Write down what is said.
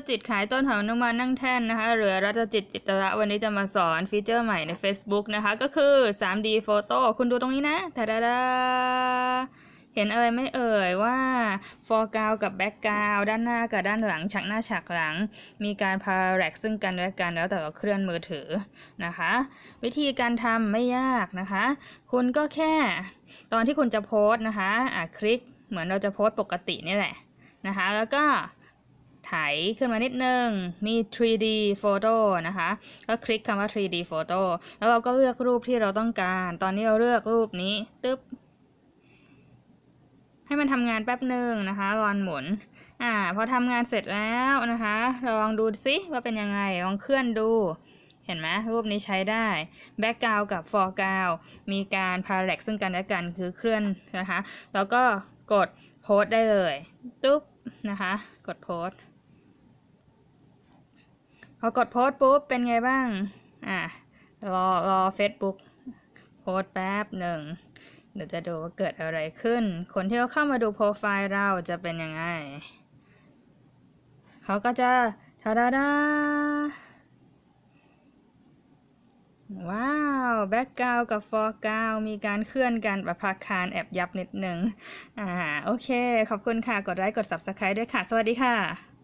ตจิตขายต้นหอมนุมานนั่งแท่นนะคะหรือรัตจิตจิตระวันนี้จะมาสอนฟีเจอร์ใหม่ใน Facebook นะคะ ก็คือ 3D Photo คุณดูตรงนี้นะทาดาดาเห็นอะไรไม่เอ่ยว่าฟอร์กราวกับแบ็กกราวด้านหน้ากับด้านหลัง ฉากหน้าฉากหลัง มีการพาแรกซึ่งกันและกันแล้วแต่ว่าเคลื่อนมือถือนะคะ วิธีการทำไม่ยากนะคะ คุณก็แค่ตอนที่คุณจะโพสนะคะ อ่ะคลิกเหมือนเราจะโพสปกตินี่แหละนะคะ แล้วก็ไถขึ้นมานิดนึง มี 3D photo นะคะ ก็คลิกคำว่า 3D photo แล้วเราก็เลือกรูปที่เราต้องการ ตอนนี้เราเลือกรูปนี้ ตึ๊บ ให้มันทำงานแป๊บหนึ่งนะคะ รอนหมุน อ่า พอทำงานเสร็จแล้วนะคะ ลองดูซิว่าเป็นยังไง ลองเคลื่อนดู เห็นไหม รูปนี้ใช้ได้แบ็กกราวกับฟอร์กราวมีการพา l l ็กซึ่งกันและกันคือเคลื่อนนะคะ แล้วก็กดโพสได้เลยตุ๊บนะคะ กดโพสพอกดโพสปุ๊บเป็นไงบ้าง อ่ะรอรอ Facebook โพสแป๊บหนึ่งเดี๋ยวจะดูว่าเกิดอะไรขึ้น คนที่เขาเข้ามาดูโปรไฟล์เราจะเป็นยังไงเขาก็จะทาดาดาว้าว แบ็กกราวกับฟอร์กราวมีการเคลื่อนกันประัาคารแอบยับนิดนึงอ่าโอเค ขอบคุณค่ะกดไลค์กด Subscribe ด้วยค่ะ สวัสดีค่ะ